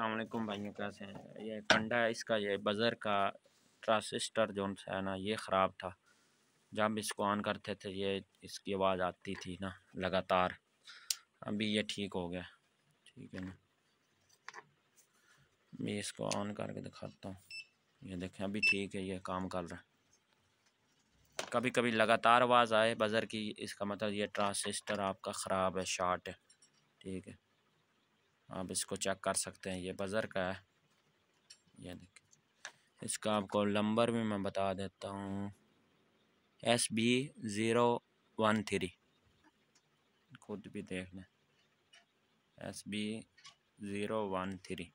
असलम भाइयों कैसे हैं ये कंडा है इसका ये बज़र का ट्रांसिस्टर जो है ना ये ख़राब था जब इसको ऑन करते थे ये इसकी आवाज़ आती थी ना लगातार अभी ये ठीक हो गया ठीक है ना मैं इसको ऑन करके दिखाता हूँ ये देखें अभी ठीक है ये काम कर रहा है कभी कभी लगातार आवाज़ आए बज़र की इसका मतलब ये ट्रांसिस्टर आपका ख़राब है शार्ट है ठीक है आप इसको चेक कर सकते हैं ये बज़र का है ये देखिए इसका आपको नंबर भी मैं बता देता हूँ S B zero one three खुद भी देख लें S B zero one three